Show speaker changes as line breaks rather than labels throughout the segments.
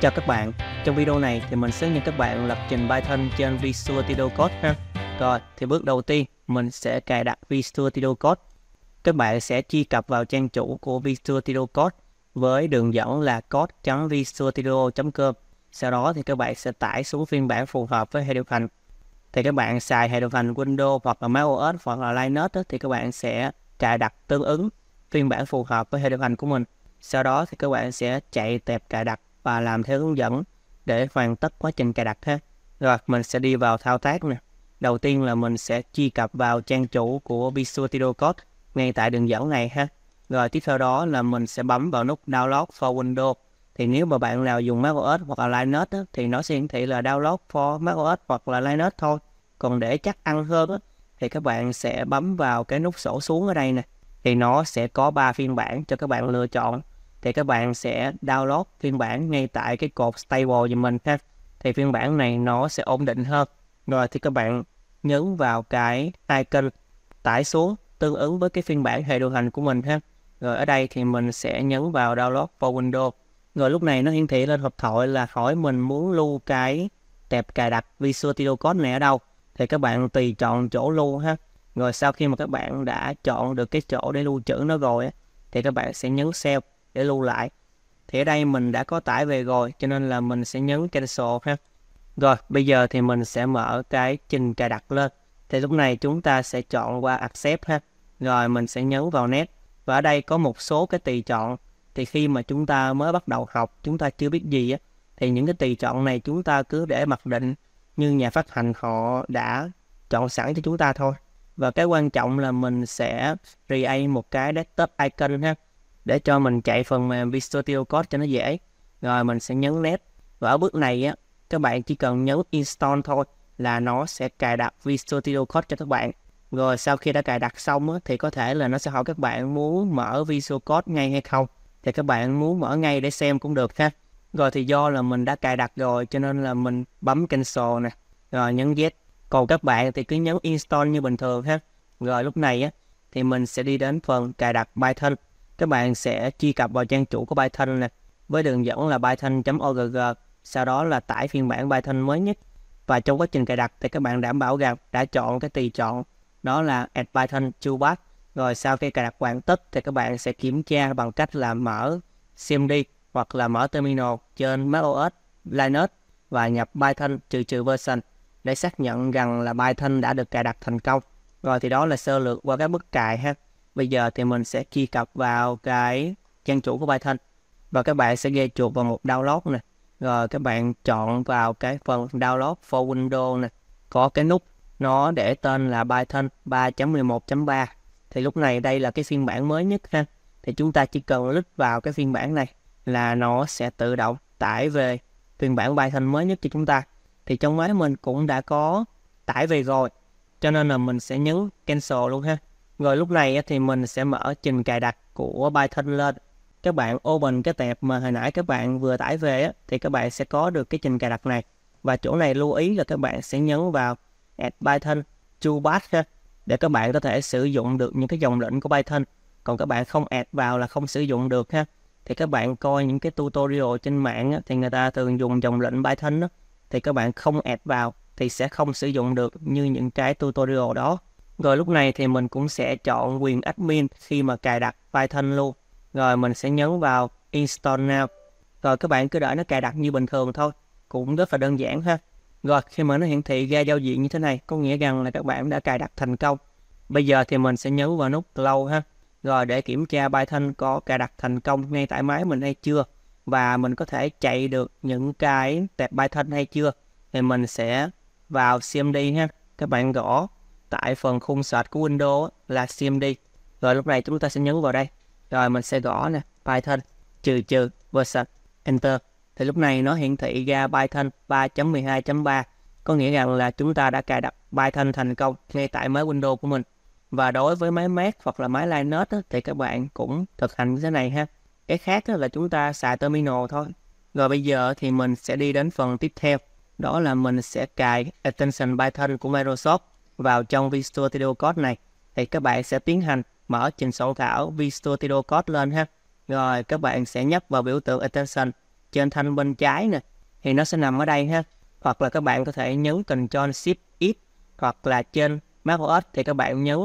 Chào các bạn, trong video này thì mình sẽ hướng các bạn lập trình Python trên Visual Studio Code ha. Rồi, thì bước đầu tiên mình sẽ cài đặt Visual Studio Code. Các bạn sẽ truy cập vào trang chủ của Visual Studio Code với đường dẫn là code.visualstudio.com. Sau đó thì các bạn sẽ tải xuống phiên bản phù hợp với hệ điều hành. Thì các bạn xài hệ điều hành Windows hoặc là Mac OS hoặc là Linux đó, thì các bạn sẽ cài đặt tương ứng phiên bản phù hợp với hệ điều hành của mình. Sau đó thì các bạn sẽ chạy tệp cài đặt và làm theo hướng dẫn để hoàn tất quá trình cài đặt ha. Rồi mình sẽ đi vào thao tác nè. Đầu tiên là mình sẽ truy cập vào trang chủ của Visual Studio Code ngay tại đường dẫn này ha. Rồi tiếp theo đó là mình sẽ bấm vào nút Download for Windows. Thì nếu mà bạn nào dùng macOS hoặc là Linux á, thì nó sẽ hiển thị là Download for macOS hoặc là Linux thôi. Còn để chắc ăn hơn á, thì các bạn sẽ bấm vào cái nút sổ xuống ở đây nè. Thì nó sẽ có 3 phiên bản cho các bạn lựa chọn thì các bạn sẽ download phiên bản ngay tại cái cột stable giùm mình ha thì phiên bản này nó sẽ ổn định hơn rồi thì các bạn nhấn vào cái icon tải xuống tương ứng với cái phiên bản hệ điều hành của mình ha rồi ở đây thì mình sẽ nhấn vào download for Windows rồi lúc này nó hiển thị lên hộp thoại là hỏi mình muốn lưu cái tệp cài đặt Visual Studio Code này ở đâu thì các bạn tùy chọn chỗ lưu ha rồi sau khi mà các bạn đã chọn được cái chỗ để lưu trữ nó rồi thì các bạn sẽ nhấn save để lưu lại thì ở đây mình đã có tải về rồi cho nên là mình sẽ nhấn cancel ha rồi bây giờ thì mình sẽ mở cái trình cài đặt lên thì lúc này chúng ta sẽ chọn qua accept ha rồi mình sẽ nhấn vào net và ở đây có một số cái tùy chọn thì khi mà chúng ta mới bắt đầu học chúng ta chưa biết gì á thì những cái tùy chọn này chúng ta cứ để mặc định như nhà phát hành họ đã chọn sẵn cho chúng ta thôi và cái quan trọng là mình sẽ create một cái desktop icon ha để cho mình chạy phần mềm Visual Studio Code cho nó dễ rồi mình sẽ nhấn Next và ở bước này á các bạn chỉ cần nhấn install thôi là nó sẽ cài đặt Visual Studio Code cho các bạn rồi sau khi đã cài đặt xong á, thì có thể là nó sẽ hỏi các bạn muốn mở Visual Code ngay hay không thì các bạn muốn mở ngay để xem cũng được ha rồi thì do là mình đã cài đặt rồi cho nên là mình bấm cancel nè rồi nhấn yes còn các bạn thì cứ nhấn install như bình thường ha rồi lúc này á thì mình sẽ đi đến phần cài đặt Python các bạn sẽ truy cập vào trang chủ của Python này với đường dẫn là python.org sau đó là tải phiên bản Python mới nhất và trong quá trình cài đặt thì các bạn đảm bảo rằng đã chọn cái tùy chọn đó là add Python to bash rồi sau khi cài đặt hoàn tất thì các bạn sẽ kiểm tra bằng cách là mở CMD hoặc là mở terminal trên macOS Linux và nhập Python trừ trừ version để xác nhận rằng là Python đã được cài đặt thành công. Rồi thì đó là sơ lược qua các bước cài ha. Bây giờ thì mình sẽ truy cập vào cái trang chủ của Python và các bạn sẽ ghê chuột vào mục download này. Rồi các bạn chọn vào cái phần download for Windows này. Có cái nút nó để tên là Python 3.11.3 thì lúc này đây là cái phiên bản mới nhất ha. Thì chúng ta chỉ cần lít vào cái phiên bản này là nó sẽ tự động tải về phiên bản Python mới nhất cho chúng ta. Thì trong máy mình cũng đã có tải về rồi cho nên là mình sẽ nhấn cancel luôn ha rồi lúc này thì mình sẽ mở trình cài đặt của Python lên. Các bạn open cái tab mà hồi nãy các bạn vừa tải về thì các bạn sẽ có được cái trình cài đặt này. Và chỗ này lưu ý là các bạn sẽ nhấn vào Add Python to Bash để các bạn có thể sử dụng được những cái dòng lệnh của Python. Còn các bạn không add vào là không sử dụng được ha. Thì các bạn coi những cái tutorial trên mạng thì người ta thường dùng dòng lệnh Python đó. Thì các bạn không add vào thì sẽ không sử dụng được như những cái tutorial đó. Rồi lúc này thì mình cũng sẽ chọn quyền admin khi mà cài đặt Python luôn. Rồi mình sẽ nhấn vào install now. Rồi các bạn cứ đợi nó cài đặt như bình thường thôi. Cũng rất là đơn giản ha. Rồi khi mà nó hiển thị ra giao diện như thế này có nghĩa rằng là các bạn đã cài đặt thành công. Bây giờ thì mình sẽ nhấn vào nút close ha. Rồi để kiểm tra Python có cài đặt thành công ngay tại máy mình hay chưa. Và mình có thể chạy được những cái tệp Python hay chưa. Thì mình sẽ vào CMD ha. Các bạn gõ tại phần khung search của Windows là CMD. Rồi lúc này chúng ta sẽ nhấn vào đây. Rồi mình sẽ gõ nè, Python trừ trừ version Enter. Thì lúc này nó hiển thị ra Python 3.12.3 có nghĩa rằng là chúng ta đã cài đặt Python thành công ngay tại máy Windows của mình. Và đối với máy Mac hoặc là máy Linux thì các bạn cũng thực hành cái này ha. Cái khác là chúng ta xài terminal thôi. Rồi bây giờ thì mình sẽ đi đến phần tiếp theo. Đó là mình sẽ cài extension Python của Microsoft vào trong Visual Studio Code này thì các bạn sẽ tiến hành mở trình soạn thảo Visual Studio Code lên ha. Rồi các bạn sẽ nhấp vào biểu tượng Extension trên thanh bên trái nè thì nó sẽ nằm ở đây ha. Hoặc là các bạn có thể nhấn Ctrl Shift X hoặc là trên macOS thì các bạn nhấn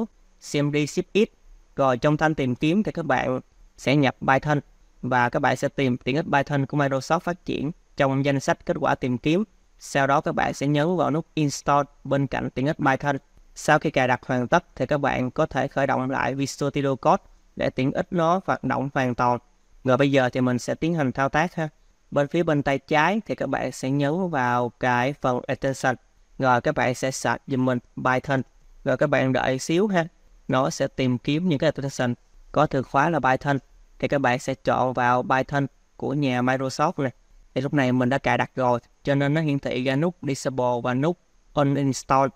CMD Shift X. Rồi trong thanh tìm kiếm thì các bạn sẽ nhập Python và các bạn sẽ tìm tiện ích Python của Microsoft phát triển trong danh sách kết quả tìm kiếm sau đó các bạn sẽ nhấn vào nút Install bên cạnh tiện ích Python. Sau khi cài đặt hoàn tất thì các bạn có thể khởi động lại Visual Studio Code để tiện ích nó hoạt động hoàn toàn. Rồi bây giờ thì mình sẽ tiến hành thao tác ha. Bên phía bên tay trái thì các bạn sẽ nhấn vào cái phần Extension. Rồi các bạn sẽ search dùm mình Python. Rồi các bạn đợi xíu ha. Nó sẽ tìm kiếm những cái extension có từ khóa là Python. Thì các bạn sẽ chọn vào Python của nhà Microsoft này. Thì lúc này mình đã cài đặt rồi cho nên nó hiển thị ra nút Disable và nút Uninstall.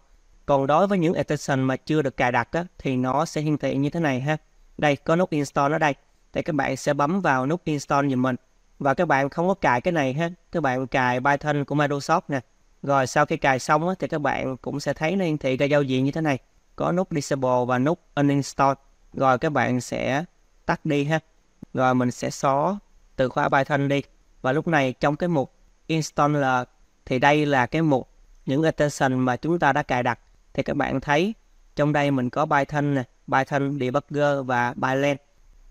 Còn đối với những extension mà chưa được cài đặt á, thì nó sẽ hiển thị như thế này ha. Đây có nút Install ở đây. Thì các bạn sẽ bấm vào nút Install giùm mình. Và các bạn không có cài cái này ha. Các bạn cài Python của Microsoft nè. Rồi sau khi cài xong á, thì các bạn cũng sẽ thấy nó hiển thị ra giao diện như thế này. Có nút Disable và nút Uninstall. Rồi các bạn sẽ tắt đi ha. Rồi mình sẽ xóa từ khóa Python đi. Và lúc này trong cái mục installer thì đây là cái mục những extension mà chúng ta đã cài đặt thì các bạn thấy trong đây mình có Python nè, Python debugger và Byland.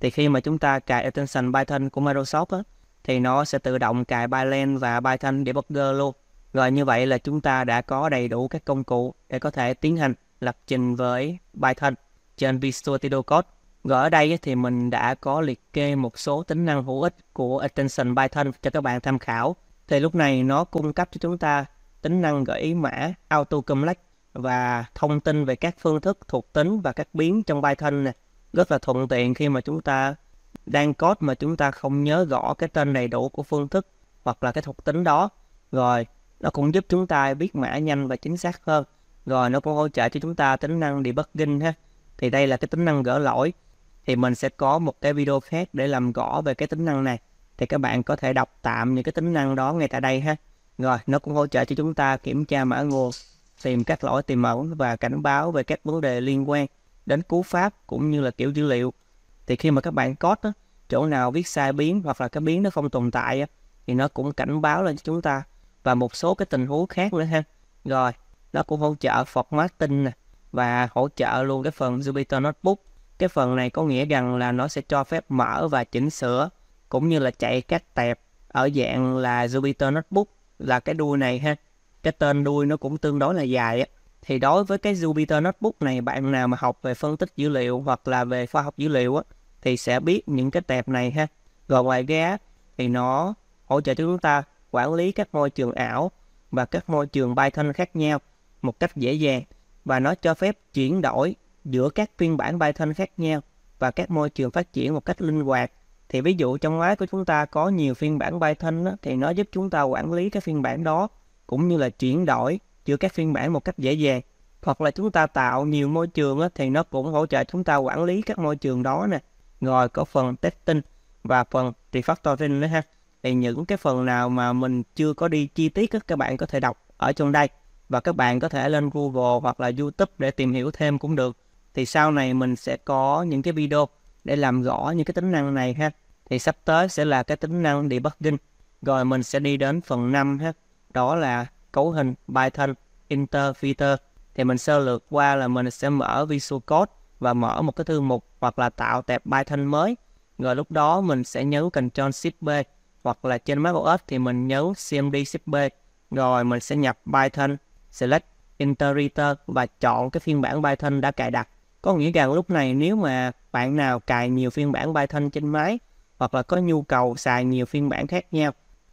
Thì khi mà chúng ta cài extension Python của Microsoft á, thì nó sẽ tự động cài Byland và Python debugger luôn. Rồi như vậy là chúng ta đã có đầy đủ các công cụ để có thể tiến hành lập trình với Python trên Visual Studio Code. Rồi ở đây thì mình đã có liệt kê một số tính năng hữu ích của extension Python cho các bạn tham khảo. Thì lúc này nó cung cấp cho chúng ta tính năng gợi mã auto complex và thông tin về các phương thức thuộc tính và các biến trong Python này. Rất là thuận tiện khi mà chúng ta đang code mà chúng ta không nhớ rõ cái tên đầy đủ của phương thức hoặc là cái thuộc tính đó. Rồi, nó cũng giúp chúng ta biết mã nhanh và chính xác hơn. Rồi, nó cũng hỗ trợ cho chúng ta tính năng debugging ha. Thì đây là cái tính năng gỡ lỗi. Thì mình sẽ có một cái video khác để làm rõ về cái tính năng này thì các bạn có thể đọc tạm những cái tính năng đó ngay tại đây ha rồi nó cũng hỗ trợ cho chúng ta kiểm tra mã nguồn tìm các lỗi tiềm ẩn và cảnh báo về các vấn đề liên quan đến cú pháp cũng như là kiểu dữ liệu thì khi mà các bạn code đó, chỗ nào viết sai biến hoặc là cái biến nó không tồn tại thì nó cũng cảnh báo lên cho chúng ta và một số cái tình huống khác nữa ha rồi nó cũng hỗ trợ formatting nè và hỗ trợ luôn cái phần Jupyter Notebook cái phần này có nghĩa rằng là nó sẽ cho phép mở và chỉnh sửa cũng như là chạy các tẹp ở dạng là Jupiter Notebook là cái đuôi này ha cái tên đuôi nó cũng tương đối là dài á thì đối với cái Jupyter Notebook này bạn nào mà học về phân tích dữ liệu hoặc là về khoa học dữ liệu á thì sẽ biết những cái tệp này ha rồi ngoài ra thì nó hỗ trợ cho chúng ta quản lý các môi trường ảo và các môi trường Python khác nhau một cách dễ dàng và nó cho phép chuyển đổi giữa các phiên bản Python khác nhau và các môi trường phát triển một cách linh hoạt thì ví dụ trong máy của chúng ta có nhiều phiên bản Python đó, thì nó giúp chúng ta quản lý các phiên bản đó cũng như là chuyển đổi giữa các phiên bản một cách dễ dàng hoặc là chúng ta tạo nhiều môi trường đó, thì nó cũng hỗ trợ chúng ta quản lý các môi trường đó nè rồi có phần testing và phần refactoring nữa ha thì những cái phần nào mà mình chưa có đi chi tiết đó, các bạn có thể đọc ở trong đây và các bạn có thể lên Google hoặc là YouTube để tìm hiểu thêm cũng được thì sau này mình sẽ có những cái video để làm rõ những cái tính năng này ha thì sắp tới sẽ là cái tính năng debugging rồi mình sẽ đi đến phần 5 ha đó là cấu hình Python interpreter thì mình sơ lược qua là mình sẽ mở Visual Code và mở một cái thư mục hoặc là tạo tệp Python mới rồi lúc đó mình sẽ nhấn Ctrl Shift B hoặc là trên macOS thì mình nhấn CMD Shift B rồi mình sẽ nhập Python select interpreter và chọn cái phiên bản Python đã cài đặt có nghĩa rằng lúc này nếu mà bạn nào cài nhiều phiên bản Python trên máy hoặc là có nhu cầu xài nhiều phiên bản khác nhau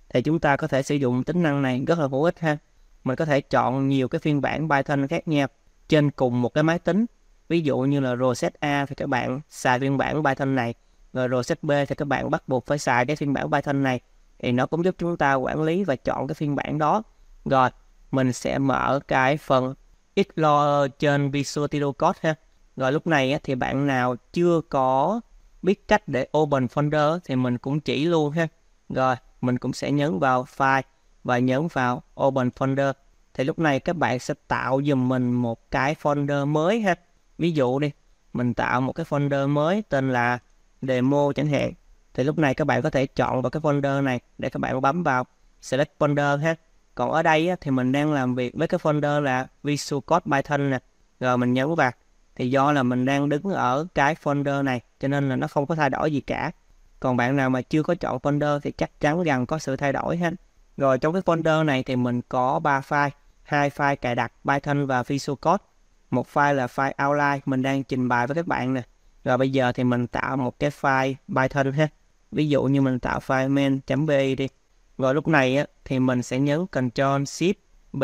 thì chúng ta có thể sử dụng tính năng này rất là hữu ích ha. Mình có thể chọn nhiều cái phiên bản Python khác nhau trên cùng một cái máy tính. Ví dụ như là Rosetta thì các bạn xài phiên bản Python này, rồi Rosetta B thì các bạn bắt buộc phải xài cái phiên bản Python này thì nó cũng giúp chúng ta quản lý và chọn cái phiên bản đó. Rồi, mình sẽ mở cái phần Explorer trên Visual Studio Code ha rồi lúc này thì bạn nào chưa có biết cách để open folder thì mình cũng chỉ luôn ha rồi mình cũng sẽ nhấn vào file và nhấn vào open folder thì lúc này các bạn sẽ tạo dùm mình một cái folder mới ha ví dụ đi mình tạo một cái folder mới tên là demo chẳng hạn thì lúc này các bạn có thể chọn vào cái folder này để các bạn bấm vào select folder ha còn ở đây thì mình đang làm việc với cái folder là Visual Code Python nè rồi mình nhấn vào thì do là mình đang đứng ở cái folder này cho nên là nó không có thay đổi gì cả còn bạn nào mà chưa có chọn folder thì chắc chắn rằng có sự thay đổi hết rồi trong cái folder này thì mình có 3 file hai file cài đặt Python và Visual Code một file là file outline mình đang trình bày với các bạn nè rồi bây giờ thì mình tạo một cái file Python ha ví dụ như mình tạo file main.py đi rồi lúc này á, thì mình sẽ nhấn Ctrl Shift B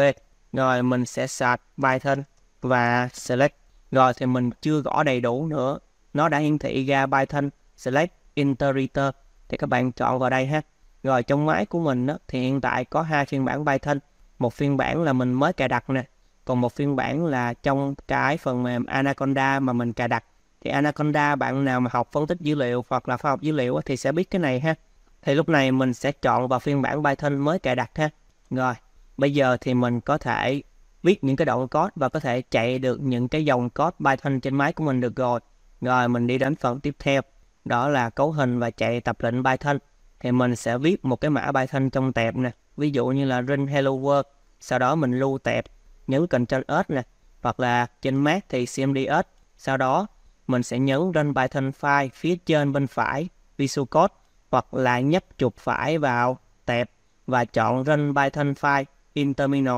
rồi mình sẽ search Python và select rồi thì mình chưa gõ đầy đủ nữa. Nó đã hiển thị ra Python select interpreter thì các bạn chọn vào đây ha. Rồi trong máy của mình đó, thì hiện tại có hai phiên bản Python. Một phiên bản là mình mới cài đặt nè. Còn một phiên bản là trong cái phần mềm Anaconda mà mình cài đặt. Thì Anaconda bạn nào mà học phân tích dữ liệu hoặc là khoa học dữ liệu thì sẽ biết cái này ha. Thì lúc này mình sẽ chọn vào phiên bản Python mới cài đặt ha. Rồi, bây giờ thì mình có thể viết những cái đoạn code và có thể chạy được những cái dòng code Python trên máy của mình được rồi. Rồi mình đi đến phần tiếp theo, đó là cấu hình và chạy tập lệnh Python. Thì mình sẽ viết một cái mã Python trong tệp nè, ví dụ như là run hello world, sau đó mình lưu tệp, nhấn Ctrl S nè, hoặc là trên Mac thì cmd CMDS. Sau đó mình sẽ nhấn run Python file phía trên bên phải Visual Code hoặc là nhấp chuột phải vào tệp và chọn Run Python File in Terminal.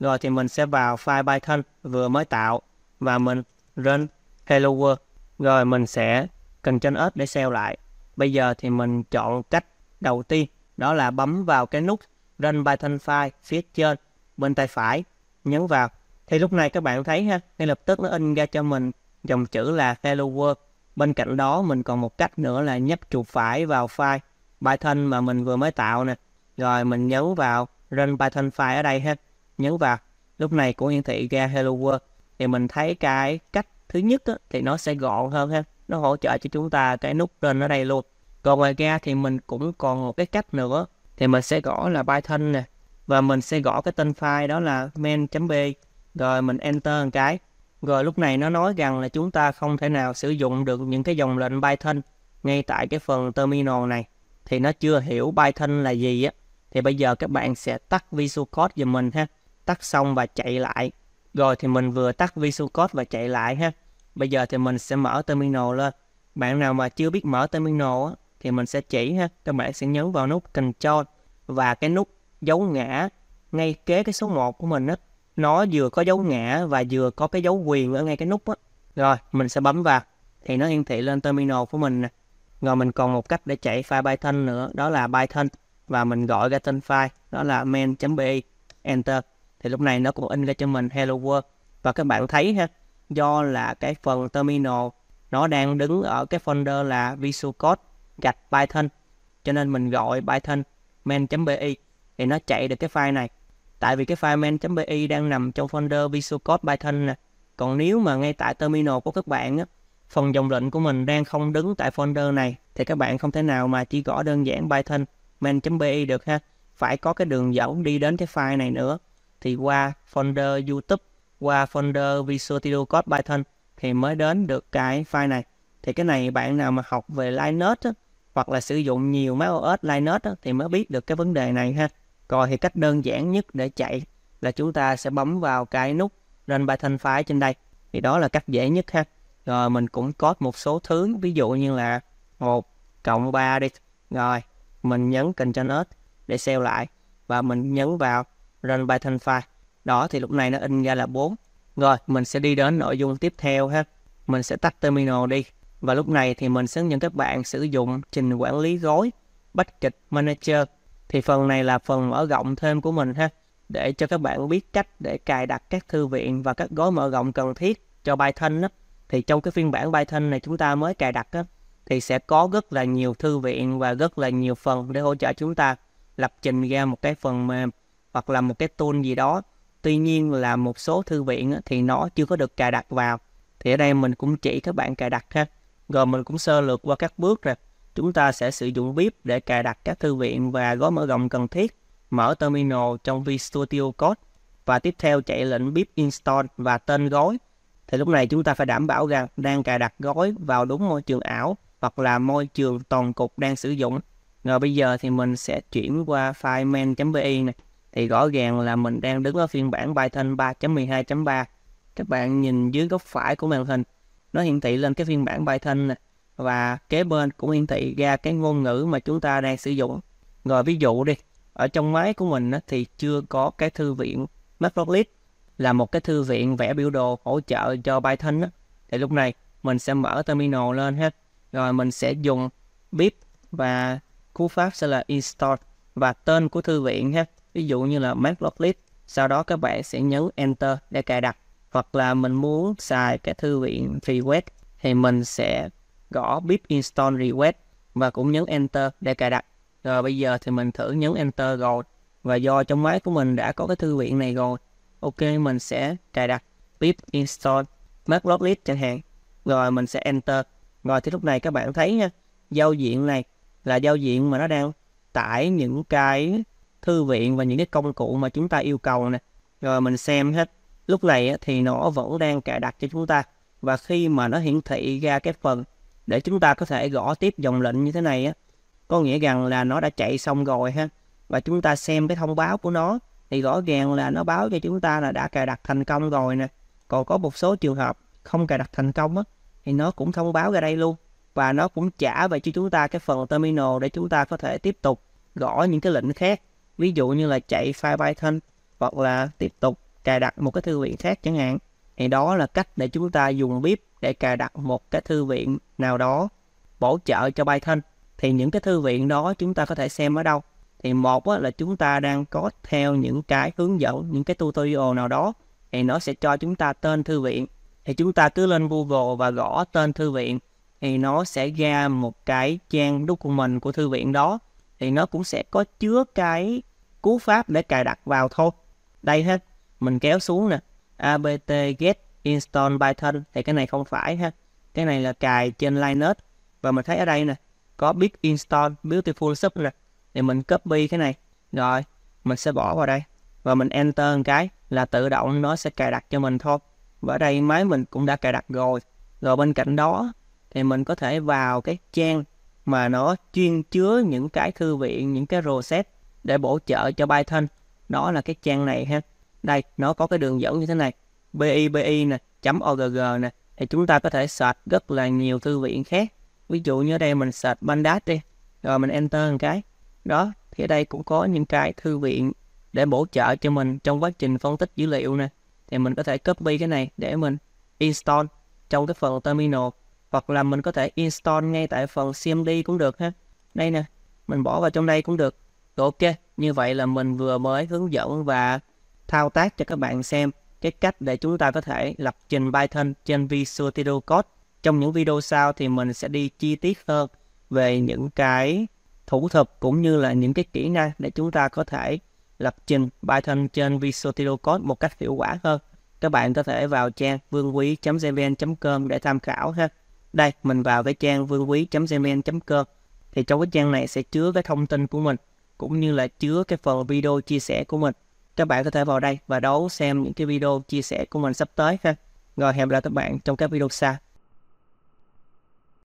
Rồi thì mình sẽ vào file Python vừa mới tạo và mình run Hello World. Rồi mình sẽ cần trên S để sao lại. Bây giờ thì mình chọn cách đầu tiên đó là bấm vào cái nút Run Python File phía trên bên tay phải nhấn vào thì lúc này các bạn thấy ha ngay lập tức nó in ra cho mình dòng chữ là Hello World bên cạnh đó mình còn một cách nữa là nhấp chuột phải vào file Python mà mình vừa mới tạo nè rồi mình nhấn vào Run Python File ở đây ha nhấn vào lúc này cũng hiển thị ra hello world thì mình thấy cái cách thứ nhất á, thì nó sẽ gọn hơn ha nó hỗ trợ cho chúng ta cái nút lên ở đây luôn còn ngoài ra thì mình cũng còn một cái cách nữa thì mình sẽ gõ là python nè và mình sẽ gõ cái tên file đó là main.b rồi mình enter một cái rồi lúc này nó nói rằng là chúng ta không thể nào sử dụng được những cái dòng lệnh Python ngay tại cái phần terminal này. Thì nó chưa hiểu Python là gì á. Thì bây giờ các bạn sẽ tắt Visual Code giùm mình ha tắt xong và chạy lại rồi thì mình vừa tắt visual code và chạy lại ha bây giờ thì mình sẽ mở terminal lên bạn nào mà chưa biết mở terminal thì mình sẽ chỉ ha các bạn sẽ nhấn vào nút control và cái nút dấu ngã ngay kế cái số 1 của mình á nó vừa có dấu ngã và vừa có cái dấu quyền ở ngay cái nút á rồi mình sẽ bấm vào thì nó hiển thị lên terminal của mình nè rồi mình còn một cách để chạy file python nữa đó là python và mình gọi ra tên file đó là main.py enter thì lúc này nó cũng in ra cho mình hello world và các bạn thấy ha do là cái phần terminal nó đang đứng ở cái folder là visual code gạch python cho nên mình gọi python main bi thì nó chạy được cái file này tại vì cái file main bi đang nằm trong folder visual code python nè còn nếu mà ngay tại terminal của các bạn á, phần dòng lệnh của mình đang không đứng tại folder này thì các bạn không thể nào mà chỉ gõ đơn giản python main bi được ha phải có cái đường dẫn đi đến cái file này nữa thì qua folder YouTube, qua folder Visual Studio Code Python thì mới đến được cái file này. Thì cái này bạn nào mà học về Linux á, hoặc là sử dụng nhiều macOS OS Linux á, thì mới biết được cái vấn đề này ha. Rồi thì cách đơn giản nhất để chạy là chúng ta sẽ bấm vào cái nút Run Python file trên đây. Thì đó là cách dễ nhất ha. Rồi mình cũng có một số thứ ví dụ như là một cộng 3 đi. Rồi mình nhấn Ctrl S để sale lại và mình nhấn vào run Python file. Đó thì lúc này nó in ra là 4. Rồi, mình sẽ đi đến nội dung tiếp theo ha. Mình sẽ tắt terminal đi. Và lúc này thì mình sẽ những các bạn sử dụng trình quản lý gói Package Manager. Thì phần này là phần mở rộng thêm của mình ha. Để cho các bạn biết cách để cài đặt các thư viện và các gói mở rộng cần thiết cho Python đó. Thì trong cái phiên bản Python này chúng ta mới cài đặt đó, thì sẽ có rất là nhiều thư viện và rất là nhiều phần để hỗ trợ chúng ta lập trình ra một cái phần mềm hoặc là một cái tool gì đó tuy nhiên là một số thư viện thì nó chưa có được cài đặt vào thì ở đây mình cũng chỉ các bạn cài đặt ha rồi mình cũng sơ lược qua các bước rồi chúng ta sẽ sử dụng vip để cài đặt các thư viện và gói mở rộng cần thiết mở terminal trong vStudio Code và tiếp theo chạy lệnh vip install và tên gói thì lúc này chúng ta phải đảm bảo rằng đang cài đặt gói vào đúng môi trường ảo hoặc là môi trường toàn cục đang sử dụng rồi bây giờ thì mình sẽ chuyển qua file main.py này thì rõ ràng là mình đang đứng ở phiên bản Python 3.12.3 các bạn nhìn dưới góc phải của màn hình nó hiển thị lên cái phiên bản Python này. và kế bên cũng hiển thị ra cái ngôn ngữ mà chúng ta đang sử dụng rồi ví dụ đi ở trong máy của mình thì chưa có cái thư viện Matplotlib là một cái thư viện vẽ biểu đồ hỗ trợ cho Python đó. thì lúc này mình sẽ mở terminal lên hết rồi mình sẽ dùng bip và cú pháp sẽ là install và tên của thư viện ha ví dụ như là Make List sau đó các bạn sẽ nhấn Enter để cài đặt hoặc là mình muốn xài cái thư viện request thì mình sẽ gõ pip install request và cũng nhấn Enter để cài đặt rồi bây giờ thì mình thử nhấn Enter rồi và do trong máy của mình đã có cái thư viện này rồi ok mình sẽ cài đặt pip install Make List chẳng hạn rồi mình sẽ Enter rồi thì lúc này các bạn thấy nha giao diện này là giao diện mà nó đang tải những cái thư viện và những cái công cụ mà chúng ta yêu cầu nè rồi mình xem hết lúc này thì nó vẫn đang cài đặt cho chúng ta và khi mà nó hiển thị ra cái phần để chúng ta có thể gõ tiếp dòng lệnh như thế này á có nghĩa rằng là nó đã chạy xong rồi ha và chúng ta xem cái thông báo của nó thì rõ ràng là nó báo cho chúng ta là đã cài đặt thành công rồi nè còn có một số trường hợp không cài đặt thành công á thì nó cũng thông báo ra đây luôn và nó cũng trả về cho chúng ta cái phần terminal để chúng ta có thể tiếp tục gõ những cái lệnh khác ví dụ như là chạy file Python hoặc là tiếp tục cài đặt một cái thư viện khác chẳng hạn thì đó là cách để chúng ta dùng bếp để cài đặt một cái thư viện nào đó bổ trợ cho Python thì những cái thư viện đó chúng ta có thể xem ở đâu thì một là chúng ta đang có theo những cái hướng dẫn những cái tutorial nào đó thì nó sẽ cho chúng ta tên thư viện thì chúng ta cứ lên Google và gõ tên thư viện thì nó sẽ ra một cái trang document của thư viện đó thì nó cũng sẽ có chứa cái cú pháp để cài đặt vào thôi đây ha mình kéo xuống nè apt get install python thì cái này không phải ha cái này là cài trên linux và mình thấy ở đây nè có big install beautiful sub nè thì mình copy cái này rồi mình sẽ bỏ vào đây và mình enter một cái là tự động nó sẽ cài đặt cho mình thôi và ở đây máy mình cũng đã cài đặt rồi rồi bên cạnh đó thì mình có thể vào cái trang mà nó chuyên chứa những cái thư viện, những cái rosette để bổ trợ cho Python. Đó là cái trang này ha. Đây, nó có cái đường dẫn như thế này. bibi nè, .org nè. Thì chúng ta có thể search rất là nhiều thư viện khác. Ví dụ như ở đây mình search Bandat đi. Rồi mình enter một cái. Đó, thì ở đây cũng có những cái thư viện để bổ trợ cho mình trong quá trình phân tích dữ liệu nè. Thì mình có thể copy cái này để mình install trong cái phần terminal hoặc là mình có thể install ngay tại phần CMD cũng được ha đây nè mình bỏ vào trong đây cũng được ok như vậy là mình vừa mới hướng dẫn và thao tác cho các bạn xem cái cách để chúng ta có thể lập trình Python trên Visual Studio Code trong những video sau thì mình sẽ đi chi tiết hơn về những cái thủ thuật cũng như là những cái kỹ năng để chúng ta có thể lập trình Python trên Visual Studio Code một cách hiệu quả hơn. Các bạn có thể vào trang vương quý vn com để tham khảo ha đây mình vào cái trang vương quý cmn com thì trong cái trang này sẽ chứa cái thông tin của mình cũng như là chứa cái phần video chia sẻ của mình các bạn có thể vào đây và đấu xem những cái video chia sẻ của mình sắp tới ha rồi hẹn gặp lại các bạn trong các video sau